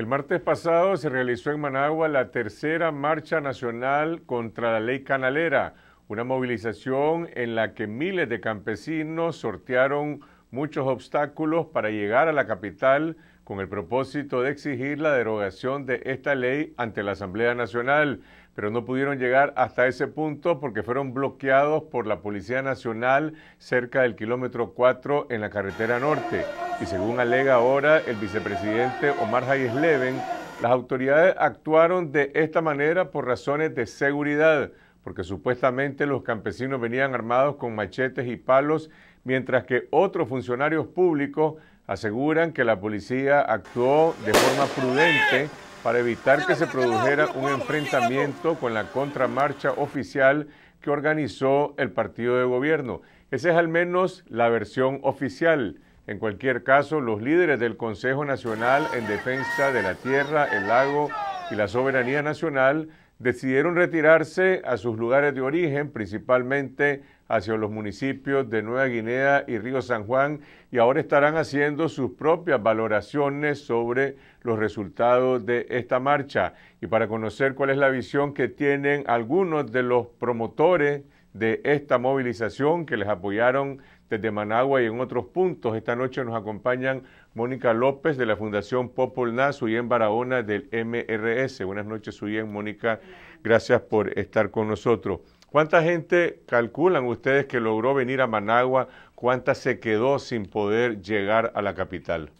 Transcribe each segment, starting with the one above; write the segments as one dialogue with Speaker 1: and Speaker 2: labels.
Speaker 1: El martes pasado se realizó en Managua la tercera marcha nacional contra la ley canalera, una movilización en la que miles de campesinos sortearon muchos obstáculos para llegar a la capital con el propósito de exigir la derogación de esta ley ante la Asamblea Nacional pero no pudieron llegar hasta ese punto porque fueron bloqueados por la Policía Nacional cerca del kilómetro 4 en la carretera norte. Y según alega ahora el vicepresidente Omar Hayes Leven, las autoridades actuaron de esta manera por razones de seguridad, porque supuestamente los campesinos venían armados con machetes y palos, mientras que otros funcionarios públicos aseguran que la policía actuó de forma prudente para evitar que se produjera un enfrentamiento con la contramarcha oficial que organizó el partido de gobierno. Esa es al menos la versión oficial. En cualquier caso, los líderes del Consejo Nacional en Defensa de la Tierra, el Lago y la Soberanía Nacional decidieron retirarse a sus lugares de origen, principalmente hacia los municipios de Nueva Guinea y Río San Juan y ahora estarán haciendo sus propias valoraciones sobre los resultados de esta marcha y para conocer cuál es la visión que tienen algunos de los promotores de esta movilización que les apoyaron desde Managua y en otros puntos. Esta noche nos acompañan Mónica López de la Fundación Popol y en Barahona del MRS. Buenas noches, Suyen. Mónica, gracias por estar con nosotros. ¿Cuánta gente calculan ustedes que logró venir a Managua? ¿Cuánta se quedó sin poder llegar a la capital?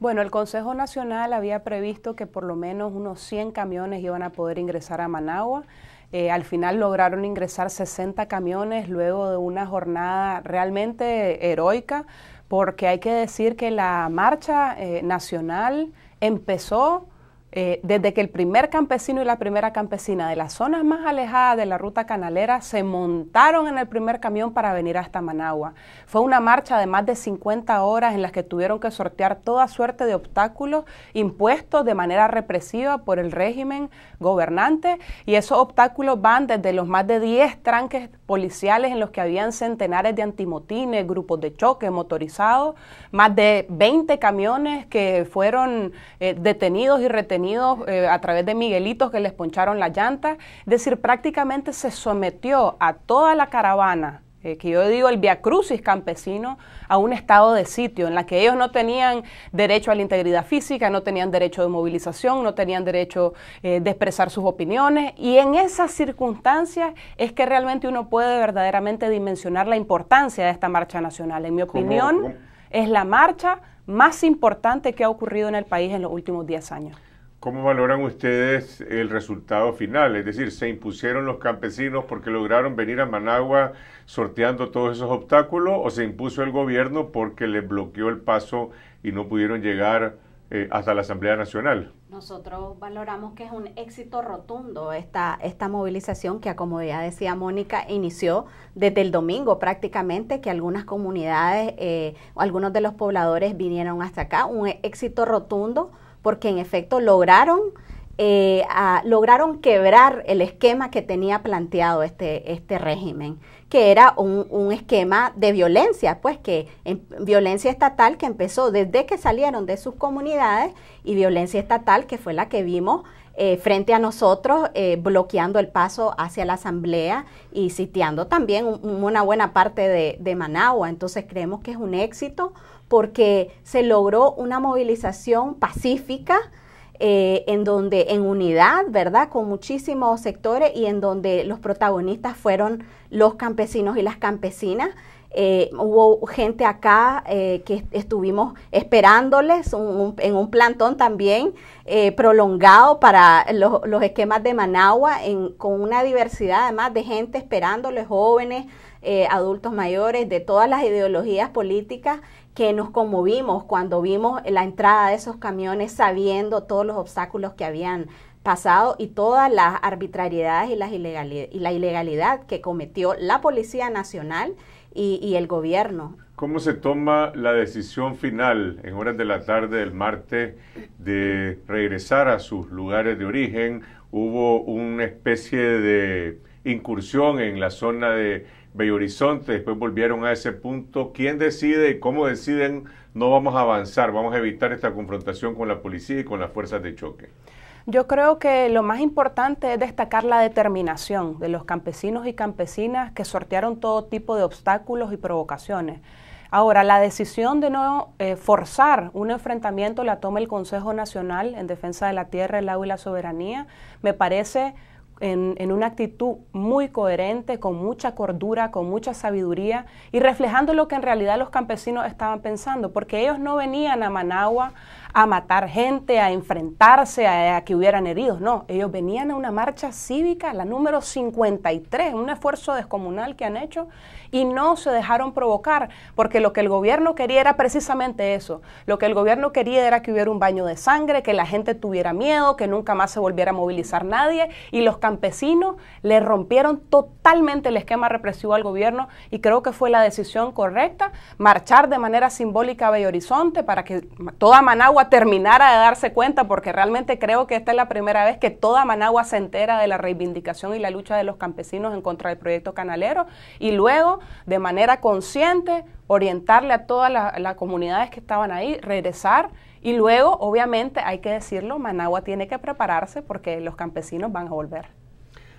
Speaker 2: Bueno, el Consejo Nacional había previsto que por lo menos unos 100 camiones iban a poder ingresar a Managua. Eh, al final lograron ingresar 60 camiones luego de una jornada realmente heroica, porque hay que decir que la marcha eh, nacional empezó eh, desde que el primer campesino y la primera campesina de las zonas más alejadas de la ruta canalera se montaron en el primer camión para venir hasta Managua. Fue una marcha de más de 50 horas en las que tuvieron que sortear toda suerte de obstáculos impuestos de manera represiva por el régimen gobernante y esos obstáculos van desde los más de 10 tranques policiales en los que habían centenares de antimotines, grupos de choque motorizados, más de 20 camiones que fueron eh, detenidos y retenidos eh, a través de Miguelitos que les poncharon la llanta. Es decir, prácticamente se sometió a toda la caravana eh, que yo digo el Via Crucis campesino, a un estado de sitio en la que ellos no tenían derecho a la integridad física, no tenían derecho de movilización, no tenían derecho eh, de expresar sus opiniones. Y en esas circunstancias es que realmente uno puede verdaderamente dimensionar la importancia de esta marcha nacional. En mi opinión, es la marcha más importante que ha ocurrido en el país en los últimos 10
Speaker 1: años. ¿Cómo valoran ustedes el resultado final? Es decir, se impusieron los campesinos porque lograron venir a Managua sorteando todos esos obstáculos o se impuso el gobierno porque les bloqueó el paso y no pudieron llegar eh, hasta la Asamblea Nacional.
Speaker 3: Nosotros valoramos que es un éxito rotundo esta, esta movilización que, como ya decía Mónica, inició desde el domingo prácticamente, que algunas comunidades, eh, algunos de los pobladores vinieron hasta acá. Un éxito rotundo porque en efecto lograron, eh, lograron quebrar el esquema que tenía planteado este, este régimen que era un, un, esquema de violencia, pues que em, violencia estatal que empezó desde que salieron de sus comunidades y violencia estatal que fue la que vimos eh, frente a nosotros, eh, bloqueando el paso hacia la asamblea y sitiando también una buena parte de Managua. Entonces creemos que es un éxito porque se logró una movilización pacífica. Eh, en donde en unidad, ¿verdad? Con muchísimos sectores y en donde los protagonistas fueron los campesinos y las campesinas. Eh, hubo gente acá eh, que estuvimos esperándoles en un plantón también prolongado para los, esquemas de Managua, con una diversidad además de gente esperándoles, jóvenes, adultos mayores, de todas las ideologías políticas que nos conmovimos cuando vimos la entrada de esos camiones sabiendo todos los obstáculos que habían pasado y todas las arbitrariedades y, la ilegalidad que cometió la Policía Nacional y el gobierno.
Speaker 1: ¿Cómo se toma la decisión final en horas de la tarde del martes de regresar a sus lugares de origen? Hubo una especie de incursión en la zona de Bell Horizonte, después volvieron a ese punto. ¿Quién decide y cómo deciden no vamos a avanzar, vamos a evitar esta confrontación con la policía y con las fuerzas de choque?
Speaker 2: Yo creo que lo más importante es destacar la determinación de los campesinos y campesinas que sortearon todo tipo de obstáculos y provocaciones. Ahora, la decisión de no eh, forzar un enfrentamiento la toma el Consejo Nacional en Defensa de la Tierra, el Agua y la Soberanía. Me parece en, una actitud muy coherente, con mucha cordura, con mucha sabiduría y reflejando lo que en realidad los campesinos estaban pensando, porque ellos no venían a Managua a matar gente, a enfrentarse, a, que hubieran heridos. No, ellos venían a una marcha cívica, la número 53, un esfuerzo descomunal que han hecho y no se dejaron provocar, porque lo que el gobierno quería era precisamente eso. Lo que el gobierno quería era que hubiera un baño de sangre, que la gente tuviera miedo, que nunca más se volviera a movilizar nadie y los campesinos le rompieron totalmente el esquema represivo al gobierno y creo que fue la decisión correcta marchar de manera simbólica a Bello Horizonte para que toda Managua terminar terminara de darse cuenta, porque realmente creo que esta es la primera vez que toda Managua se entera de la reivindicación y la lucha de los campesinos en contra del proyecto canalero, y luego, de manera consciente, orientarle a todas las comunidades que estaban ahí, regresar y luego, obviamente, hay que decirlo, Managua tiene que prepararse porque los campesinos van a volver.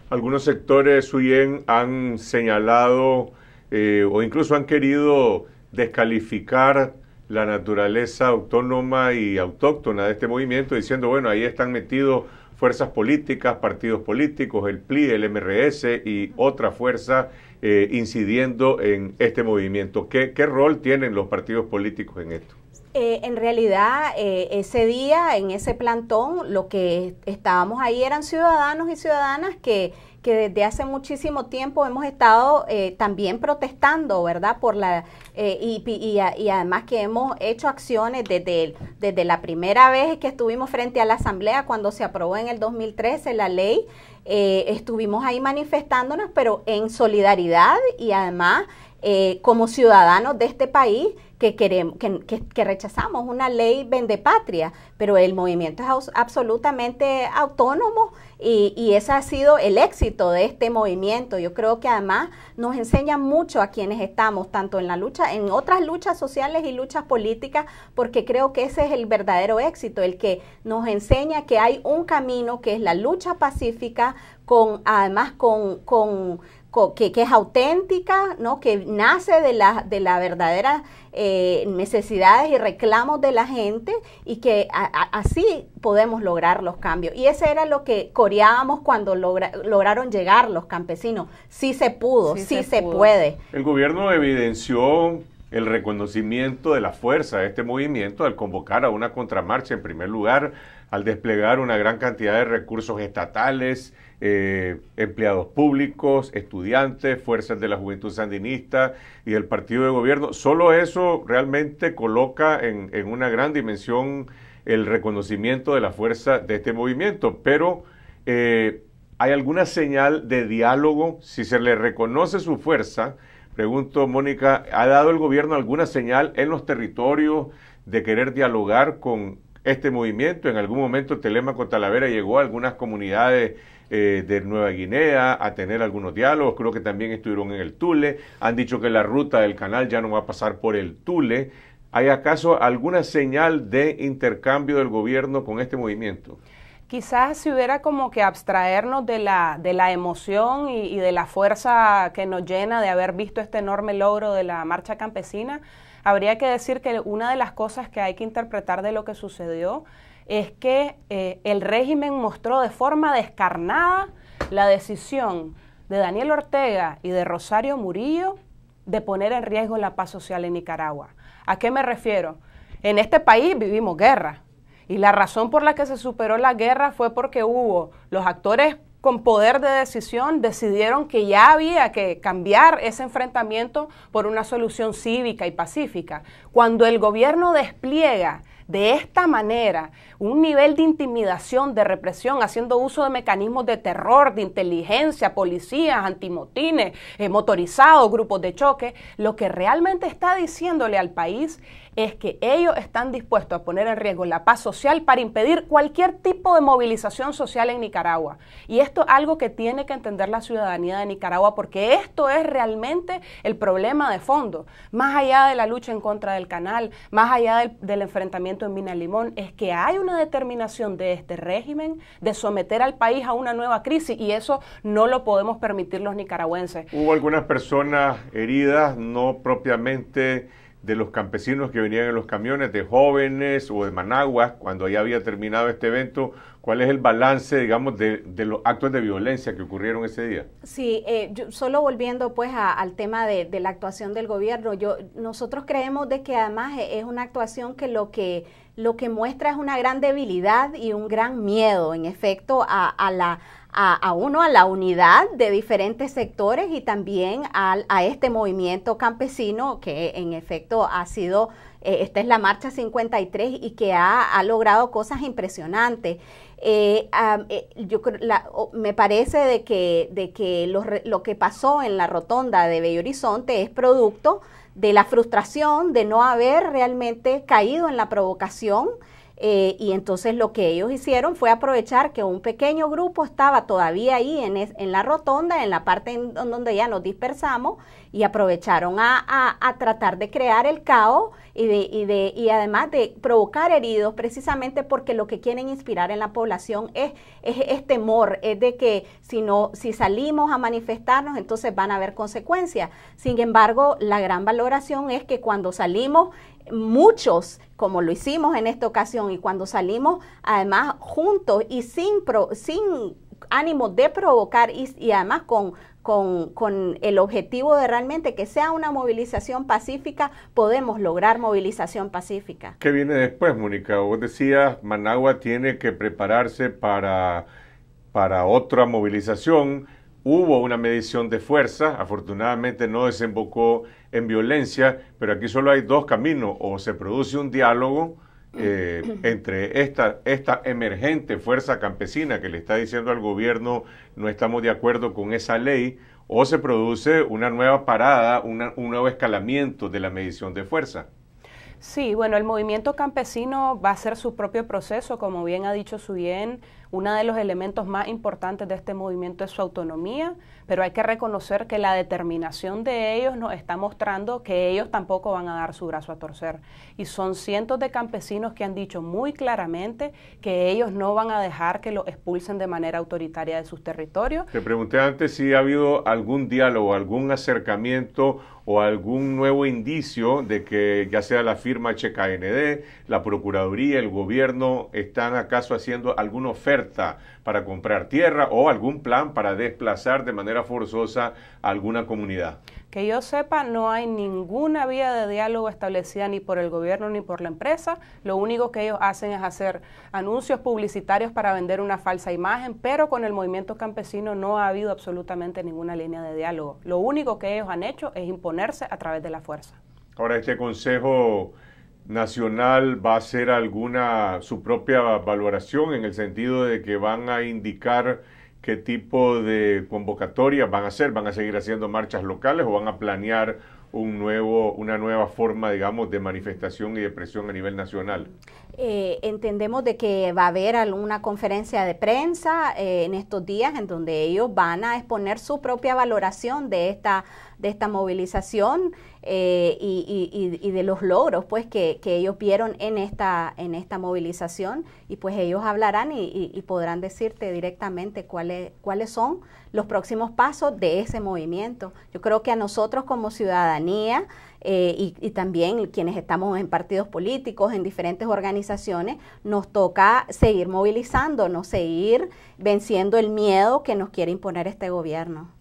Speaker 1: Algunos sectores, suyen han señalado eh, o incluso han querido descalificar la naturaleza autónoma y autóctona de este movimiento, diciendo, bueno, ahí están metidos fuerzas políticas, partidos políticos, el PLI, el MRS y otra fuerza eh, incidiendo en este movimiento. ¿Qué, rol tienen los partidos políticos en esto?
Speaker 3: Eh, en realidad, eh, ese día, en ese plantón, lo que estábamos ahí eran ciudadanos y ciudadanas que que desde hace muchísimo tiempo hemos estado eh, también protestando, ¿verdad? Por la, eh, y, además que hemos hecho acciones desde, desde la primera vez que estuvimos frente a la Asamblea cuando se aprobó en el 2013 la ley. Eh, estuvimos ahí manifestándonos, pero en solidaridad y además como ciudadanos de este país que, que, rechazamos, una ley patria pero el movimiento es absolutamente autónomo y, ese ha sido el éxito de este movimiento. Yo creo que además nos enseña mucho a quienes estamos, tanto en la lucha, en otras luchas sociales y luchas políticas, porque creo que ese es el verdadero éxito, el que nos enseña que hay un camino que es la lucha pacífica, con, además con, con que, es auténtica, ¿no? que nace de las de la verdaderas eh, necesidades y reclamos de la gente y que así podemos lograr los cambios. Y ese era lo que coreábamos cuando lograron llegar los campesinos. Sí se pudo, sí, se, puede.
Speaker 1: El gobierno evidenció el reconocimiento de la fuerza de este movimiento al convocar a una contramarcha en primer lugar, al desplegar una gran cantidad de recursos estatales, eh, empleados públicos, estudiantes, fuerzas de la juventud sandinista y del partido de gobierno. Solo eso realmente coloca en, una gran dimensión el reconocimiento de la fuerza de este movimiento, pero eh, hay alguna señal de diálogo, si se le reconoce su fuerza, Pregunto, Mónica, ¿ha dado el gobierno alguna señal en los territorios de querer dialogar con este movimiento? En algún momento Telemaco Talavera llegó a algunas comunidades eh, de Nueva Guinea a tener algunos diálogos, creo que también estuvieron en el Tule, han dicho que la ruta del canal ya no va a pasar por el Tule. ¿Hay acaso alguna señal de intercambio del gobierno con este movimiento?
Speaker 2: quizás si hubiera como que abstraernos de la, de la emoción y, de la fuerza que nos llena de haber visto este enorme logro de la marcha campesina, habría que decir que una de las cosas que hay que interpretar de lo que sucedió es que eh, el régimen mostró de forma descarnada la decisión de Daniel Ortega y de Rosario Murillo de poner en riesgo la paz social en Nicaragua. ¿A qué me refiero? En este país vivimos guerra, y la razón por la que se superó la guerra fue porque hubo los actores con poder de decisión decidieron que ya había que cambiar ese enfrentamiento por una solución cívica y pacífica. Cuando el gobierno despliega de esta manera un nivel de intimidación, de represión, haciendo uso de mecanismos de terror, de inteligencia, policías, antimotines, eh, motorizados, grupos de choque, lo que realmente está diciéndole al país es que ellos están dispuestos a poner en riesgo la paz social para impedir cualquier tipo de movilización social en Nicaragua. Y esto es algo que tiene que entender la ciudadanía de Nicaragua porque esto es realmente el problema de fondo, más allá de la lucha en contra del canal, más allá del enfrentamiento en Mina Limón es que hay una determinación de este régimen de someter al país a una nueva crisis y eso no lo podemos permitir los nicaragüenses.
Speaker 1: Hubo algunas personas heridas, no propiamente de los campesinos que venían en los camiones, de jóvenes o de Managua cuando ya había terminado este evento, ¿Cuál es el balance, digamos, de, los actos de violencia que ocurrieron ese día?
Speaker 3: Sí, eh, solo volviendo pues al tema de, la actuación del gobierno, yo, nosotros creemos de que además e, es una actuación que lo que lo que muestra es una gran debilidad y un gran miedo, en efecto, a, a la a, uno, a la unidad de diferentes sectores y también al, a este movimiento campesino que en efecto ha sido eh, esta es la marcha 53 y que ha, logrado cosas impresionantes. Eh, eh, me parece de que, de que lo, lo, que pasó en la rotonda de Bell Horizonte es producto de la frustración de no haber realmente caído en la provocación eh, y entonces lo que ellos hicieron fue aprovechar que un pequeño grupo estaba todavía ahí en, en la rotonda, en la parte donde ya nos dispersamos, y aprovecharon a, a, tratar de crear el caos y, de, y, de, y además de provocar heridos, precisamente porque lo que quieren inspirar en la población es, es, es temor, es de que si, no, si salimos a manifestarnos, entonces van a haber consecuencias. Sin embargo, la gran valoración es que cuando salimos muchos, como lo hicimos en esta ocasión, y cuando salimos además juntos y sin, ánimo de provocar y, además con, el objetivo de realmente que sea una movilización pacífica, podemos lograr movilización pacífica.
Speaker 1: ¿Qué viene después, Mónica? Vos decías, Managua tiene que prepararse para, para otra movilización Hubo una medición de fuerza, afortunadamente no desembocó en violencia, pero aquí solo hay dos caminos, o se produce un diálogo
Speaker 2: eh,
Speaker 1: entre esta, esta emergente fuerza campesina que le está diciendo al gobierno no estamos de acuerdo con esa ley, o se produce una nueva parada, un nuevo escalamiento de la medición de fuerza.
Speaker 2: Sí, bueno, el movimiento campesino va a ser su propio proceso, como bien ha dicho Suyén, uno de los elementos más importantes de este movimiento es su autonomía, pero hay que reconocer que la determinación de ellos nos está mostrando que ellos tampoco van a dar su brazo a torcer. Y son cientos de campesinos que han dicho muy claramente que ellos no van a dejar que los expulsen de manera autoritaria de sus territorios.
Speaker 1: Te pregunté antes si ha habido algún diálogo, algún acercamiento o algún nuevo indicio de que ya sea la firma HKND, la Procuraduría, el gobierno están acaso haciendo alguna oferta para comprar tierra o algún plan para desplazar de manera forzosa a alguna comunidad?
Speaker 2: Que yo sepa, no hay ninguna vía de diálogo establecida ni por el gobierno ni por la empresa. Lo único que ellos hacen es hacer anuncios publicitarios para vender una falsa imagen, pero con el movimiento campesino no ha habido absolutamente ninguna línea de diálogo. Lo único que ellos han hecho es imponerse a través de la fuerza.
Speaker 1: Ahora, este Consejo Nacional va a hacer alguna su propia valoración en el sentido de que van a indicar qué tipo de convocatorias van a hacer, van a seguir haciendo marchas locales o van a planear un nuevo, una nueva forma, digamos, de manifestación y de presión a nivel nacional.
Speaker 3: Eh, entendemos de que va a haber alguna conferencia de prensa eh, en estos días en donde ellos van a exponer su propia valoración de esta, de esta movilización. Eh, y, de los logros pues que, ellos vieron en esta, en esta movilización y pues ellos hablarán y, podrán decirte directamente cuáles, cuáles son los próximos pasos de ese movimiento. Yo creo que a nosotros como ciudadanía eh, y, y, también quienes estamos en partidos políticos, en diferentes organizaciones, nos toca seguir movilizándonos, seguir venciendo el miedo que nos quiere imponer este gobierno.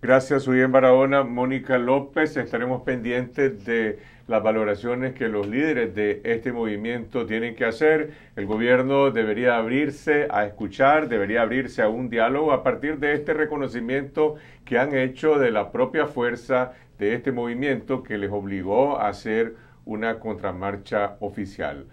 Speaker 1: Gracias, Julián Barahona. Mónica López, estaremos pendientes de las valoraciones que los líderes de este movimiento tienen que hacer. El gobierno debería abrirse a escuchar, debería abrirse a un diálogo a partir de este reconocimiento que han hecho de la propia fuerza de este movimiento que les obligó a hacer una contramarcha oficial.